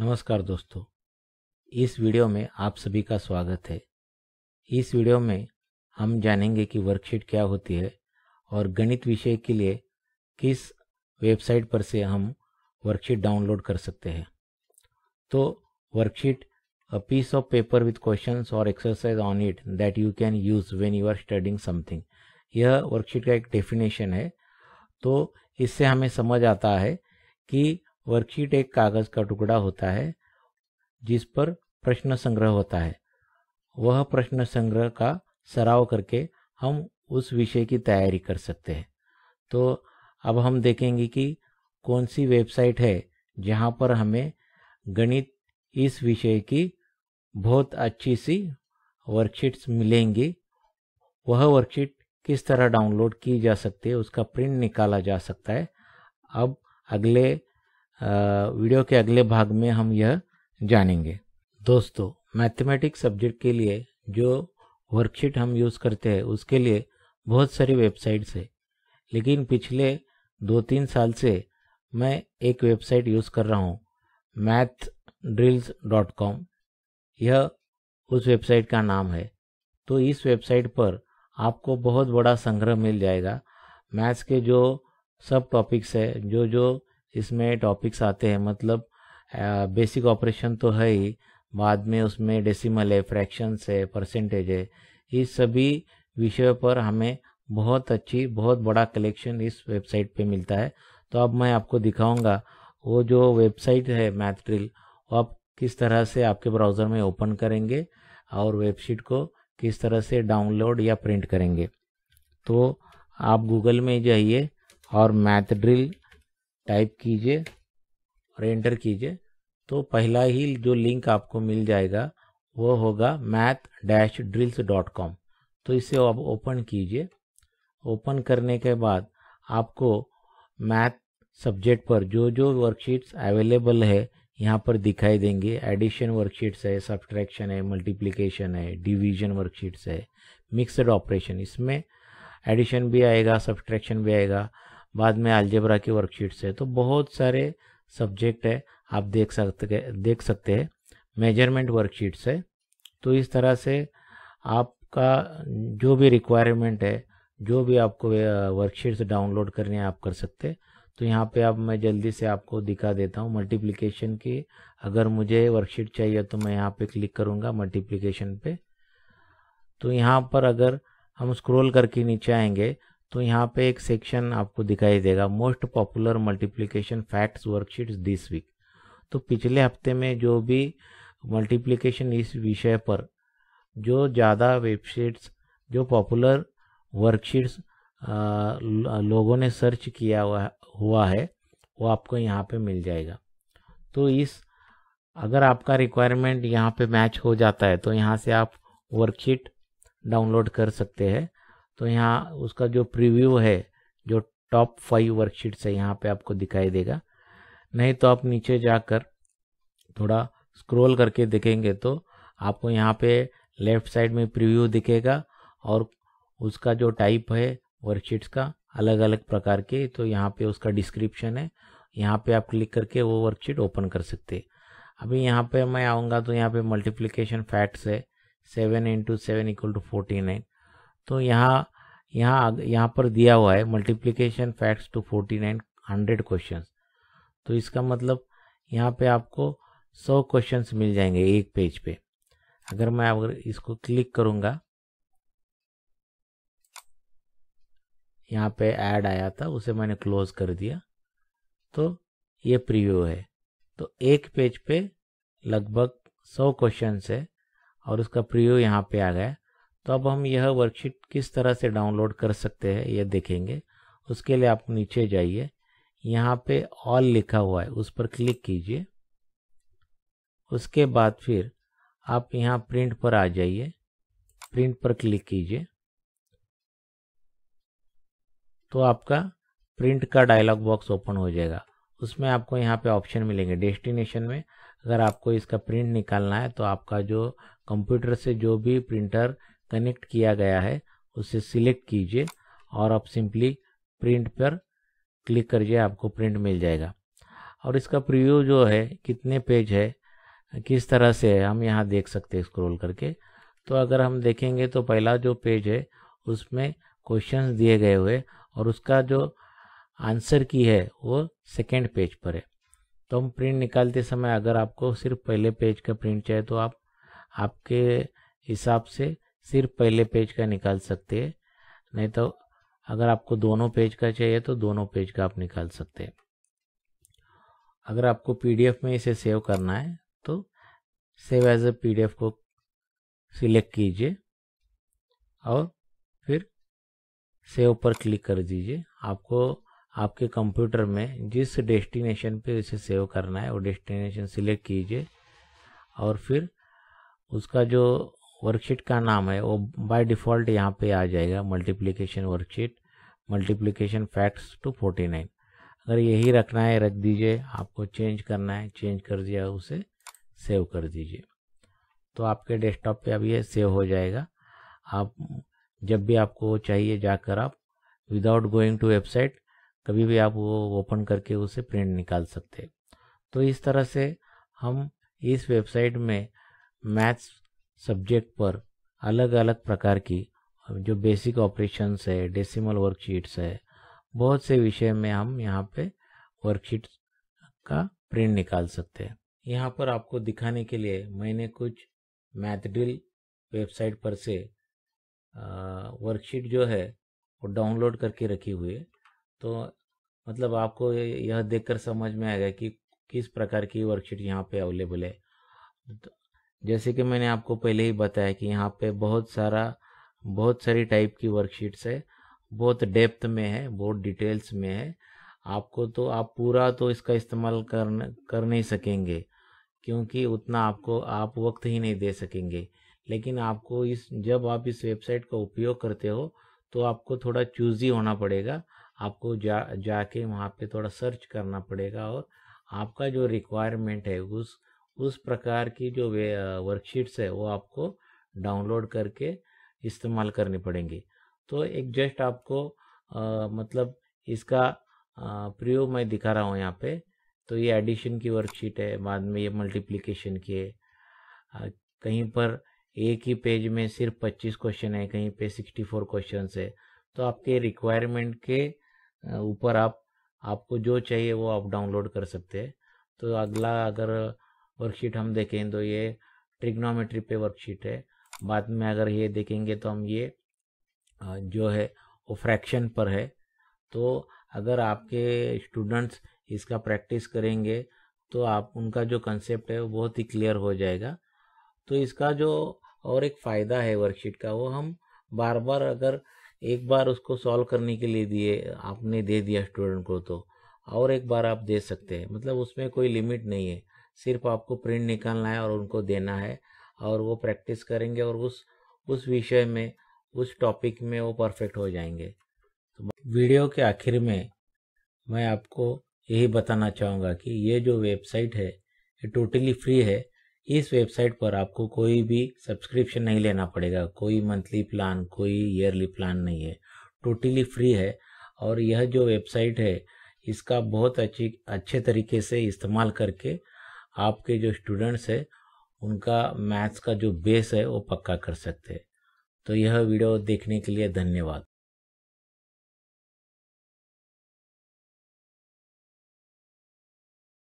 नमस्कार दोस्तों इस वीडियो में आप सभी का स्वागत है इस वीडियो में हम जानेंगे कि वर्कशीट क्या होती है और गणित विषय के लिए किस वेबसाइट पर से हम वर्कशीट डाउनलोड कर सकते हैं तो worksheet a piece of paper with questions और exercise on it that you can use when you are studying something यह वर्कशीट का एक डेफिनेशन है तो इससे हमें समझ आता है कि वर्कशीट एक कागज का टुकड़ा होता है जिस पर प्रश्न संग्रह होता है वह प्रश्न संग्रह का सराव करके हम उस विषय की तैयारी कर सकते हैं तो अब हम देखेंगे कि कौन सी वेबसाइट है जहाँ पर हमें गणित इस विषय की बहुत अच्छी सी वर्कशीट्स मिलेंगी वह वर्कशीट किस तरह डाउनलोड की जा सकती है उसका प्रिंट निकाला जा सकता है अब अगले वीडियो के अगले भाग में हम यह जानेंगे दोस्तों मैथमेटिक्स सब्जेक्ट के लिए जो वर्कशीट हम यूज़ करते हैं उसके लिए बहुत सारी वेबसाइट्स है लेकिन पिछले दो तीन साल से मैं एक वेबसाइट यूज़ कर रहा हूँ मैथ ड्रिल्स डॉट कॉम यह उस वेबसाइट का नाम है तो इस वेबसाइट पर आपको बहुत बड़ा संग्रह मिल जाएगा मैथ्स के जो सब टॉपिक्स है जो जो इसमें टॉपिक्स आते हैं मतलब बेसिक ऑपरेशन तो है ही बाद में उसमें डेसिमल है फ्रैक्शंस है परसेंटेज है इस सभी विषय पर हमें बहुत अच्छी बहुत बड़ा कलेक्शन इस वेबसाइट पे मिलता है तो अब मैं आपको दिखाऊंगा वो जो वेबसाइट है मैथ वो आप किस तरह से आपके ब्राउज़र में ओपन करेंगे और वेबसाइट को किस तरह से डाउनलोड या प्रिंट करेंगे तो आप गूगल में जाइए और मैथ ड्रिल टाइप कीजिए और एंटर कीजिए तो पहला ही जो लिंक आपको मिल जाएगा वो होगा math dash drills dot com तो इसे आप ओपन कीजिए ओपन करने के बाद आपको मैथ सब्जेक्ट पर जो जो वर्कशीट्स अवेलेबल है यहाँ पर दिखाई देंगे एडिशन वर्कशीट्स है सब्ट्रैक्शन है मल्टीप्लिकेशन है डिवीजन वर्कशीट्स है मिक्सड ऑपरेशन इसमें एडिशन भी आएगा सब्ट्रैक्शन भी आएगा बाद में अलजेबरा की वर्कशीट्स है तो बहुत सारे सब्जेक्ट है आप देख सकते देख सकते हैं मेजरमेंट वर्कशीट्स है तो इस तरह से आपका जो भी रिक्वायरमेंट है जो भी आपको वर्कशीट्स डाउनलोड करनी है आप कर सकते तो यहाँ पे आप मैं जल्दी से आपको दिखा देता हूँ मल्टीप्लिकेशन की अगर मुझे वर्कशीट चाहिए तो मैं यहाँ पे क्लिक करूँगा मल्टीप्लिकेशन पे तो यहाँ पर अगर हम स्क्रॉल करके नीचे आएंगे तो यहाँ पे एक सेक्शन आपको दिखाई देगा most popular multiplication facts worksheets this week तो पिछले हफ्ते में जो भी मल्टीप्लिकेशन इस विषय पर जो ज़्यादा वेबसाइट्स जो पॉपुलर वर्कशीट्स लोगों ने सर्च किया हुआ हुआ है वो आपको यहाँ पे मिल जाएगा तो इस अगर आपका रिक्वायरमेंट यहाँ पे मैच हो जाता है तो यहाँ से आप वर्कशीट डाउनलोड कर सकते हैं तो यहाँ उसका जो प्रीव्यू है जो टॉप फाइव वर्कशीट्स है यहाँ पे आपको दिखाई देगा नहीं तो आप नीचे जाकर थोड़ा स्क्रॉल करके देखेंगे तो आपको यहाँ पे लेफ्ट साइड में प्रीव्यू दिखेगा और उसका जो टाइप है वर्कशीट्स का अलग अलग प्रकार के तो यहाँ पे उसका डिस्क्रिप्शन है यहाँ पे आप क्लिक करके वो वर्कशीट ओपन कर सकते हैं अभी यहाँ पे मैं आऊँगा तो यहाँ पे मल्टीप्लिकेशन फैक्ट्स है seven into seven equal to forty nine तो यहाँ यहाँ यहाँ पर दिया हुआ है multiplication facts to forty nine hundred question तो इसका मतलब यहाँ पे आपको सौ क्वेश्चन मिल जाएंगे एक पेज पे अगर मैं अगर इसको क्लिक करूँगा यहाँ पे ऐड आया था उसे मैंने क्लोज कर दिया तो ये प्रीव्यू है तो एक पेज पे लगभग सौ क्वेश्चन है और उसका प्रीव्यू यहाँ पे आ गया तो अब हम यह वर्कशीट किस तरह से डाउनलोड कर सकते हैं यह देखेंगे उसके लिए आप नीचे जाइए यहाँ पे ऑल लिखा हुआ है उस पर क्लिक कीजिए उसके बाद फिर आप यहाँ प्रिंट पर आ जाइए प्रिंट पर क्लिक कीजिए तो आपका प्रिंट का डायलॉग बॉक्स ओपन हो जाएगा उसमें आपको यहाँ पे ऑप्शन मिलेंगे डेस्टिनेशन में अगर आपको इसका प्रिंट निकालना है तो आपका जो कंप्यूटर से जो भी प्रिंटर कनेक्ट किया गया है उसे सिलेक्ट कीजिए और आप सिंपली प्रिंट पर क्लिक करिए आपको प्रिंट मिल जाएगा और इसका प्रीव्यू जो है कितने पेज है किस तरह से है हम यहाँ देख सकते हैं स्क्रॉल करके तो अगर हम देखेंगे तो पहला जो पेज है उसमें क्वेश्चन दिए गए हुए और उसका जो आंसर की है वो सेकेंड पेज पर है तो हम प्रिंट निकालते समय अगर आपको सिर्फ पहले पेज का प्रिंट चाहिए तो आप आपके हिसाब से सिर्फ पहले पेज का निकाल सकते हैं नहीं तो अगर आपको दोनों पेज का चाहिए तो दोनों पेज का आप निकाल सकते हैं अगर आपको पीडीएफ में इसे सेव करना है तो सेव एज ए पीडीएफ को सिलेक्ट कीजिए और फिर सेव पर क्लिक कर दीजिए आपको आपके कंप्यूटर में जिस डेस्टिनेशन पे इसे सेव करना है वो डेस्टिनेशन सिलेक्ट कीजिए और फिर उसका जो वर्कशीट का नाम है वो बाय डिफ़ॉल्ट यहाँ पे आ जाएगा multiplication worksheet multiplication facts to forty nine अगर यही रखना है रख दीजिए आपको चेंज करना है चेंज कर दिया उसे सेव कर दीजिए तो आपके डेस्कटॉप पे अब ये सेव हो जाएगा आप जब भी आपको चाहिए जाकर आप विदाउट गोइंग टू वेबसाइट कभी भी आप वो ओपन करके उसे प्रिंट निकाल सकते हैं तो इस तरह से हम इस वेबसाइट में मैथ्स सब्जेक्ट पर अलग अलग प्रकार की जो बेसिक ऑपरेशंस है डेसिमल वर्कशीट्स है बहुत से विषय में हम यहाँ पे वर्कशीट का प्रिंट निकाल सकते हैं यहाँ पर आपको दिखाने के लिए मैंने कुछ मैथड्रिल वेबसाइट पर से वर्कशीट जो है वो डाउनलोड करके रखी हुई है तो मतलब आपको यह देखकर समझ में आएगा कि किस प्रकार की वर्कशीट यहाँ पे अवेलेबल है तो जैसे कि मैंने आपको पहले ही बताया कि यहाँ पे बहुत सारा बहुत सारी टाइप की वर्कशीट्स है बहुत डेप्थ में है बहुत डिटेल्स में है आपको तो आप पूरा तो इसका इस्तेमाल कर कर नहीं सकेंगे क्योंकि उतना आपको आप वक्त ही नहीं दे सकेंगे लेकिन आपको इस जब आप इस वेबसाइट का उपयोग करते हो तो आपको थोड़ा चूजी होना पड़ेगा आपको जा जाके वहाँ पे थोड़ा सर्च करना पड़ेगा और आपका जो रिक्वायरमेंट है उस उस प्रकार की जो वे वर्कशीट्स है वो आपको डाउनलोड करके इस्तेमाल करनी पड़ेंगी तो एक जस्ट आपको आ, मतलब इसका प्रियो मैं दिखा रहा हूँ यहाँ पे तो ये एडिशन की वर्कशीट है बाद में ये मल्टीप्लिकेशन की है कहीं पर एक ही पेज में सिर्फ 25 क्वेश्चन है कहीं पे 64 क्वेश्चन है तो आपके रिक्वायरमेंट के ऊपर आप आपको जो चाहिए वो आप डाउनलोड कर सकते हैं तो अगला अगर वर्कशीट हम देखें तो ये ट्रिग्नोमेट्री पे वर्कशीट है बाद में अगर ये देखेंगे तो हम ये जो है वो फ्रैक्शन पर है तो अगर आपके स्टूडेंट्स इसका प्रैक्टिस करेंगे तो आप उनका जो कंसेप्ट है वो बहुत ही क्लियर हो जाएगा तो इसका जो और एक फ़ायदा है वर्कशीट का वो हम बार बार अगर एक बार उसको सॉल्व करने के लिए दिए आपने दे दिया स्टूडेंट को तो और एक बार आप दे सकते हैं मतलब उसमें कोई लिमिट नहीं है सिर्फ आपको प्रिंट निकालना है और उनको देना है और वो प्रैक्टिस करेंगे और उस उस विषय में उस टॉपिक में वो परफेक्ट हो जाएंगे तो वीडियो के आखिर में मैं आपको यही बताना चाहूँगा कि ये जो वेबसाइट है ये टोटली फ्री है इस वेबसाइट पर आपको कोई भी सब्सक्रिप्शन नहीं लेना पड़ेगा कोई मंथली प्लान कोई ईयरली प्लान नहीं है टोटली फ्री है और यह जो वेबसाइट है इसका बहुत अच्छी अच्छे तरीके से इस्तेमाल करके आपके जो स्टूडेंट्स है उनका मैथ्स का जो बेस है वो पक्का कर सकते हैं तो यह वीडियो देखने के लिए धन्यवाद